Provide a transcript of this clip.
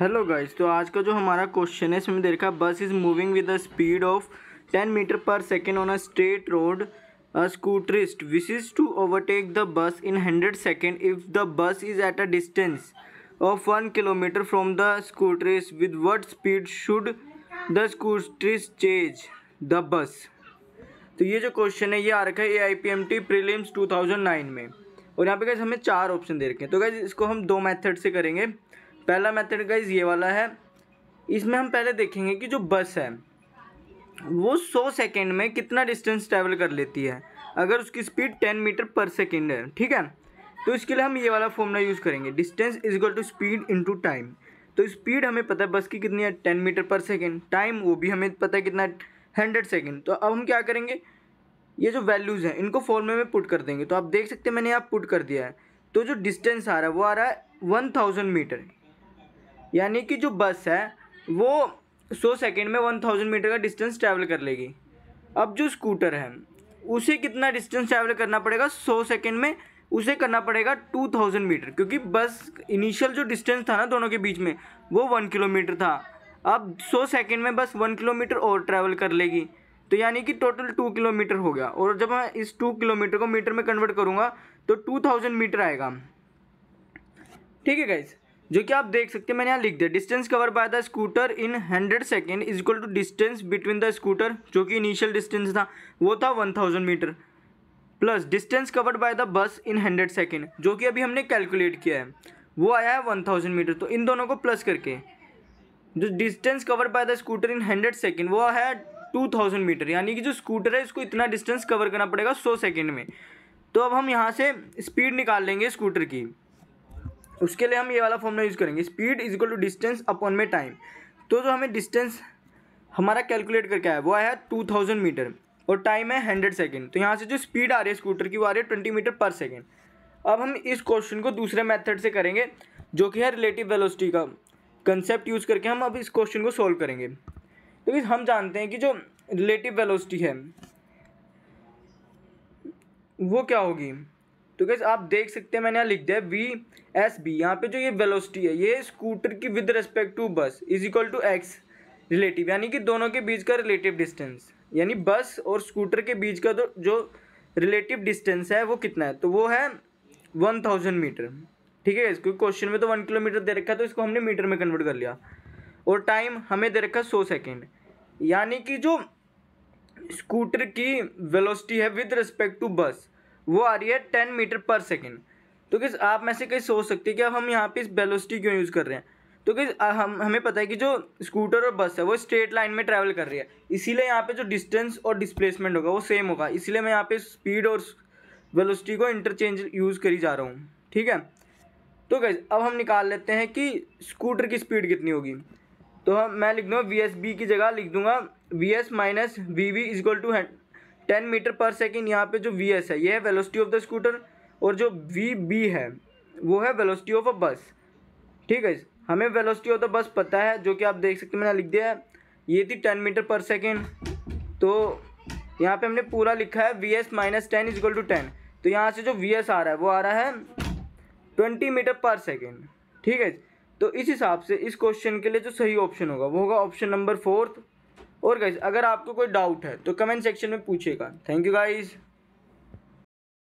hello guys तो आज का जो हमारा क्वेश्चन है इसमें देखा bus is moving with the speed of ten metre per second on a straight road a scooterist is to overtake the bus in hundred second if the bus is at a distance of one kilometre from the scooterist with what speed should the scooterist chase the bus तो ये जो question है ये आ रखा है A I P M T two thousand nine में और यहाँ पे गैस हमें चार ऑप्शन दे रखे हैं तो गैस इसको हम दो मैथड से करेंगे पहला मेथड गाइज ये वाला है इसमें हम पहले देखेंगे कि जो बस है वो 100 सेकेंड में कितना डिस्टेंस ट्रैवल कर लेती है अगर उसकी स्पीड 10 मीटर पर सेकेंड है ठीक है तो इसके लिए हम ये वाला फॉर्मूला यूज़ करेंगे distance is equal to speed into time तो स्पीड हमें पता है बस की कितनी है ten metre per second time वो भी हमें पता है कितना है हंड्रेड सेकेंड तो अब हम क्या करेंगे ये जो वैल्यूज़ हैं इनको फॉर्मूले में पुट कर देंगे तो आप देख सकते हैं मैंने यहाँ पुट कर दिया है तो जो डिस्टेंस आ रहा है वो आ रहा है वन थाउजेंड मीटर यानी कि जो बस है वो सौ सेकेंड में वन थाउजेंड मीटर का डिस्टेंस ट्रैवल कर लेगी अब जो स्कूटर है उसे कितना डिस्टेंस ट्रैवल करना पड़ेगा सौ सेकेंड में उसे करना पड़ेगा टू थाउजेंड मीटर क्योंकि बस इनिशियल जो डिस्टेंस था ना दोनों के बीच में वो वन किलोमीटर था अब सौ सेकेंड में बस वन किलोमीटर और ट्रैवल कर लेगी तो यानी कि टोटल टू किलोमीटर हो गया और जब मैं इस टू किलोमीटर को मीटर में कन्वर्ट करूँगा तो टू थाउजेंड मीटर आएगा ठीक है गाइज़ जो कि आप देख सकते हैं मैंने यहाँ लिख दिया distance cover by the scooter in hundred second is equal to distance between the scooter जो कि इनिशियल डिस्टेंस था वो था one thousand metre plus distance covered by the bus in hundred second जो कि अभी हमने कैलकुलेट किया है वो आया है वन थाउजेंड मीटर तो इन दोनों को प्लस करके जो distance cover by the scooter in hundred second वो है टू थाउजेंड मीटर यानी कि जो स्कूटर है इसको इतना डिस्टेंस कवर करना पड़ेगा सौ सेकेंड में तो अब हम यहाँ से स्पीड निकाल लेंगे स्कूटर की उसके लिए हम ये वाला फॉर्मूला यूज़ करेंगे speed is equal to distance upon में टाइम तो जो हमें डिस्टेंस हमारा कैलकुलेट करके आया वो आया टू थाउजेंड मीटर और टाइम है हंड्रेड सेकेंड तो यहाँ से जो स्पीड आ रही है स्कूटर की वो आ रही है ट्वेंटी मीटर पर सेकेंड अब हम इस क्वेश्चन को दूसरे मेथड से करेंगे जो कि है रिलेटिव वेलोसिटी का कंसेप्ट यूज़ करके हम अब इस क्वेश्चन को सॉल्व करेंगे तो हम जानते हैं कि जो रिलेटिव वेलोसिटी है वो क्या होगी तो कैसे आप देख सकते हैं मैंने यहाँ लिख दिया वी एस बी यहाँ पे जो ये वेलोसिटी है ये स्कूटर की with respect to bus is equal to x relative यानी कि दोनों के बीच का रिलेटिव डिस्टेंस यानी बस और स्कूटर के बीच का तो जो रिलेटिव डिस्टेंस है वो कितना है तो वो है वन थाउजेंड मीटर ठीक है इसको क्वेश्चन में तो वन किलोमीटर दे रखा है तो इसको हमने मीटर में कन्वर्ट कर लिया और टाइम हमें दे रखा है सौ सेकेंड यानी कि जो स्कूटर की वेलोसिटी है विद रिस्पेक्ट टू बस वो आ रही है टेन मीटर पर सेकेंड तो किस आप में से कहीं सोच सकते हैं कि अब हम यहाँ पे इस बेलोस्टी क्यों यूज़ कर रहे हैं तो किस हम हमें पता है कि जो स्कूटर और बस है वो स्ट्रेट लाइन में ट्रैवल कर रही है इसीलिए यहाँ पे जो डिस्टेंस और डिस्प्लेसमेंट होगा वो सेम होगा इसीलिए मैं यहाँ पे स्पीड और वेलोसिटी को इंटरचेंज यूज़ करी जा रहा हूँ ठीक है तो गैस अब हम निकाल लेते हैं कि स्कूटर की स्पीड कितनी होगी तो हम मैं लिख दूँगा वी की जगह लिख दूँगा V S minus V V is equal to ten metre per second यहाँ पे जो वी एस है ये है वेलोसिटी ऑफ द स्कूटर और जो वी बी है वो है वेलोसिटी ऑफ अ बस ठीक है हमें वेलोसिटी ऑफ द बस पता है जो कि आप देख सकते हैं मैंने लिख दिया है ये थी टेन मीटर पर सेकेंड तो यहाँ पे हमने पूरा लिखा है V S minus ten is equal to ten तो यहाँ से जो वी एस आ रहा है वो आ रहा है ट्वेंटी मीटर पर सेकेंड ठीक है तो इस हिसाब से इस क्वेश्चन के लिए जो सही ऑप्शन होगा वो होगा ऑप्शन नंबर फोर्थ और गाइज अगर आपको कोई डाउट है तो कमेंट सेक्शन में पूछेगा थैंक यू गाइज़